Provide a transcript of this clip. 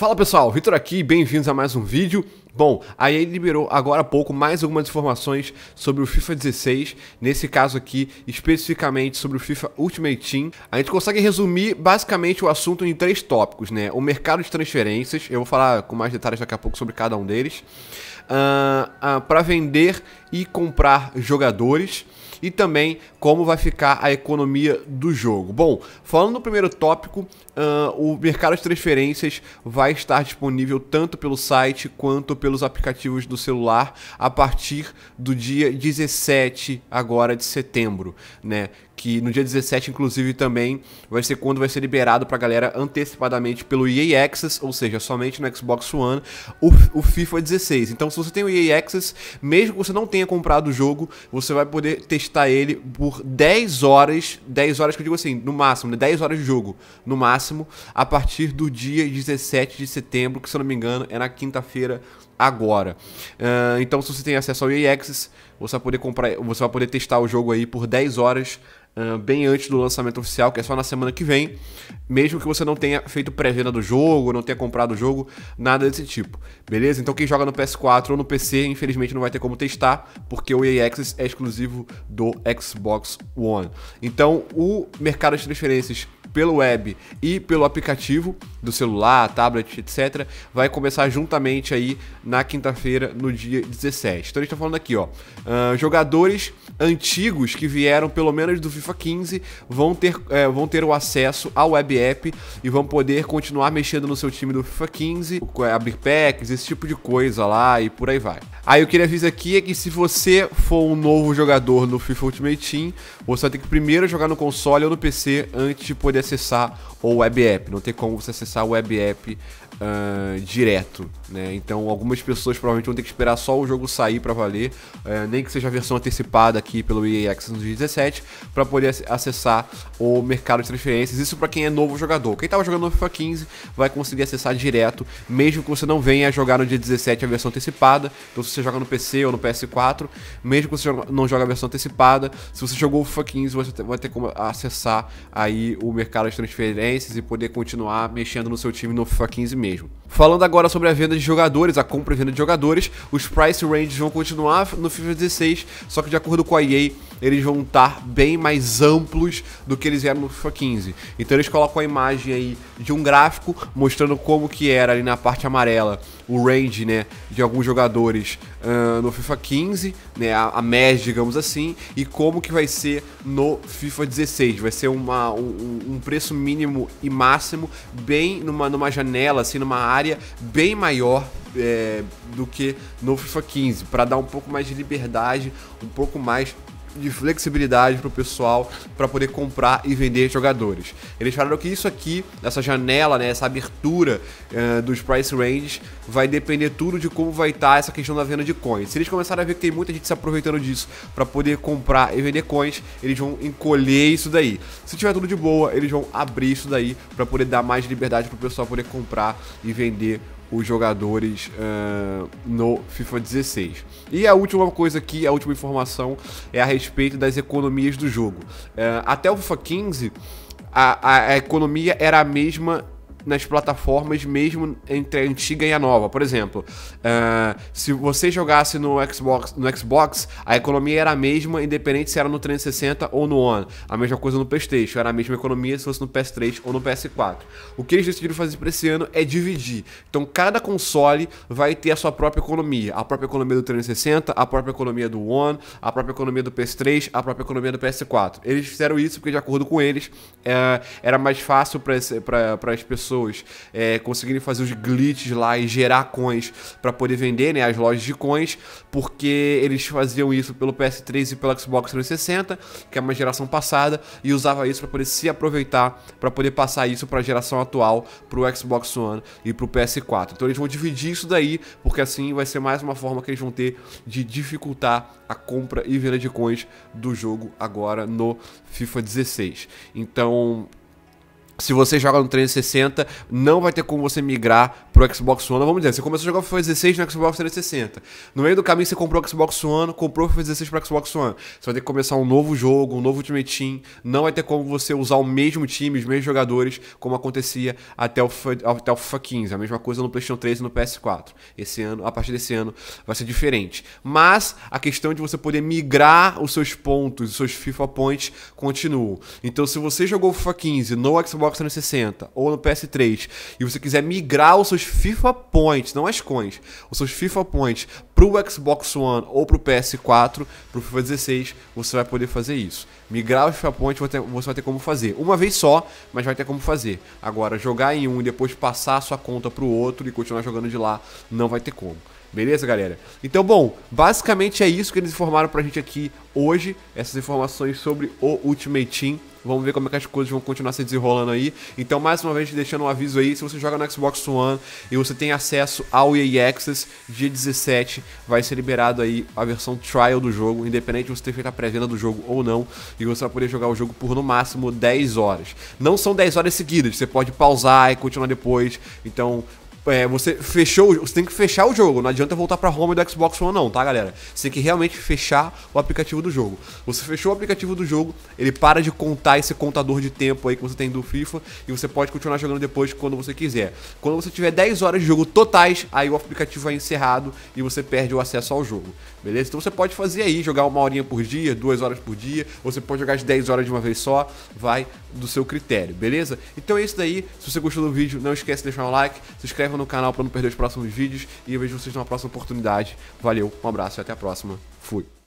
Fala pessoal, Vitor aqui, bem-vindos a mais um vídeo. Bom, a EA liberou agora há pouco mais algumas informações sobre o FIFA 16, nesse caso aqui especificamente sobre o FIFA Ultimate Team. A gente consegue resumir basicamente o assunto em três tópicos, né? O mercado de transferências, eu vou falar com mais detalhes daqui a pouco sobre cada um deles. Uh, ah, uh, ah, Para vender e comprar jogadores e também como vai ficar a economia do jogo. Bom, falando no primeiro tópico, uh, o mercado de transferências vai estar disponível tanto pelo site quanto pelos aplicativos do celular a partir do dia 17 agora de setembro, né? que no dia 17, inclusive, também vai ser quando vai ser liberado pra galera antecipadamente pelo EA Access, ou seja, somente no Xbox One, o, o FIFA 16. É então, se você tem o EA Access, mesmo que você não tenha comprado o jogo, você vai poder testar ele por 10 horas, 10 horas que eu digo assim, no máximo, né? 10 horas de jogo, no máximo, a partir do dia 17 de setembro, que se eu não me engano, é na quinta-feira agora. Uh, então, se você tem acesso ao EA Access, você vai poder comprar, você vai poder testar o jogo aí por 10 horas, uh, bem antes do lançamento oficial, que é só na semana que vem. Mesmo que você não tenha feito pré-venda do jogo, não tenha comprado o jogo, nada desse tipo. Beleza? Então quem joga no PS4 ou no PC, infelizmente não vai ter como testar, porque o EA Access é exclusivo do Xbox One. Então o mercado de transferências pelo web e pelo aplicativo do celular, tablet, etc, vai começar juntamente aí na quinta-feira, no dia 17. Então a gente tá falando aqui, ó, uh, jogadores antigos que vieram pelo menos do FIFA 15 vão ter, é, vão ter o acesso ao web app e vão poder continuar mexendo no seu time do FIFA 15, eh, abrir packs, esse tipo de coisa lá e por aí vai. Aí o que ele avisa aqui é que se você for um novo jogador no FIFA Ultimate Team, você vai ter que primeiro jogar no console ou no PC antes de poder acessar o web app, não ter como você acessar o web app Uh, direto, né? Então algumas pessoas provavelmente vão ter que esperar só o jogo sair para valer, uh, nem que seja a versão antecipada aqui pelo EA Access 2017, para poder acessar o mercado de transferências. Isso para quem é novo jogador. Quem estava jogando no FIFA 15 vai conseguir acessar direto, mesmo que você não venha jogar no dia 17 a versão antecipada. Então se você joga no PC ou no PS4, mesmo que você não joga a versão antecipada, se você jogou o FIFA 15, você vai ter como acessar aí o, mercado de transferências e poder continuar mexendo no seu time no FIFA 15 mesmo. Falando agora sobre a venda de jogadores, a compra e venda de jogadores, os price ranges vão continuar no FIFA 16, só que de acordo com a EA, eles vão estar bem mais amplos do que eles eram no FIFA 15. Então eles colocam a imagem aí de um gráfico mostrando como que era ali na parte amarela o range, né, de alguns jogadores uh, no FIFA 15, né, a, a média, digamos assim, e como que vai ser no FIFA 16. Vai ser uma, um, um preço mínimo e máximo bem numa, numa janela, assim, numa área bem maior é, do que no FIFA 15, para dar um pouco mais de liberdade, um pouco mais de flexibilidade para o pessoal para poder comprar e vender jogadores. Eles falaram que isso aqui, essa janela, né, essa abertura uh, dos price ranges, vai depender tudo de como vai estar tá essa questão da venda de coins. Se eles começarem a ver que tem muita gente se aproveitando disso para poder comprar e vender coins, eles vão encolher isso daí. Se tiver tudo de boa, eles vão abrir isso daí para poder dar mais liberdade para o pessoal poder comprar e vender os jogadores uh, no FIFA 16. E a última coisa aqui, a última informação é a respeito das economias do jogo. Uh, até o FIFA 15, a, a, a economia era a mesma nas plataformas, mesmo entre a antiga e a nova. Por exemplo, uh, se você jogasse no Xbox, no Xbox, a economia era a mesma, independente se era no 360 ou no One. A mesma coisa no PlayStation, era a mesma economia se fosse no PS3 ou no PS4. O que eles decidiram fazer para esse ano é dividir. Então, cada console vai ter a sua própria economia. A própria economia do 360, a própria economia do One, a própria economia do PS3, a própria economia do PS4. Eles fizeram isso porque, de acordo com eles, uh, era mais fácil para as pessoas pessoas é, conseguirem fazer os glitches lá e gerar coins para poder vender, né? As lojas de coins, porque eles faziam isso pelo PS3 e pelo Xbox 360, que é uma geração passada, e usava isso para poder se aproveitar, para poder passar isso para a geração atual, para o Xbox One e para o PS4. Então eles vão dividir isso daí, porque assim vai ser mais uma forma que eles vão ter de dificultar a compra e venda de coins do jogo agora no FIFA 16. Então, se você joga no 360, não vai ter como você migrar pro Xbox One. Vamos dizer, você começou a jogar o FIFA 16 no Xbox 360. No meio do caminho você comprou o Xbox One, comprou o FIFA 16 pro Xbox One. Você vai ter que começar um novo jogo, um novo Ultimate Team. Não vai ter como você usar o mesmo time, os mesmos jogadores, como acontecia até o, até o FIFA 15. A mesma coisa no PlayStation 3 e no PS4. Esse ano, a partir desse ano, vai ser diferente. Mas a questão de você poder migrar os seus pontos, os seus FIFA Points, continua. Então se você jogou o FIFA 15 no Xbox Xbox 360 ou no PS3 e você quiser migrar os seus FIFA Points, não as coins, os seus FIFA Points o Xbox One ou para o PS4, para o FIFA 16, você vai poder fazer isso. Migrar os FIFA Points você vai ter como fazer. Uma vez só, mas vai ter como fazer. Agora, jogar em um e depois passar a sua conta para o outro e continuar jogando de lá, não vai ter como. Beleza, galera? Então, bom, basicamente é isso que eles informaram pra gente aqui hoje, essas informações sobre o Ultimate Team. Vamos ver como é que as coisas vão continuar se desenrolando aí. Então, mais uma vez, deixando um aviso aí, se você joga no Xbox One e você tem acesso ao EA Access, dia 17 vai ser liberado aí a versão trial do jogo, independente de você ter feito a pré-venda do jogo ou não, e você vai poder jogar o jogo por no máximo 10 horas. Não são 10 horas seguidas, você pode pausar e continuar depois. Então, é, você fechou, você tem que fechar o jogo. Não adianta voltar para home do Xbox One não, tá, galera? Você tem que realmente fechar o aplicativo do jogo. Você fechou o aplicativo do jogo, ele para de contar esse contador de tempo aí que você tem do FIFA e você pode continuar jogando depois quando você quiser. Quando você tiver 10 horas de jogo totais, aí o aplicativo é encerrado e você perde o acesso ao jogo. Beleza? Então você pode fazer aí, jogar uma horinha por dia, duas horas por dia, você pode jogar as 10 horas de uma vez só, vai do seu critério, beleza? Então é isso daí. Se você gostou do vídeo, não esquece de deixar um like, se inscreve inscreva no canal para não perder os próximos vídeos e eu vejo vocês numa próxima oportunidade. Valeu, um abraço e até a próxima. Fui.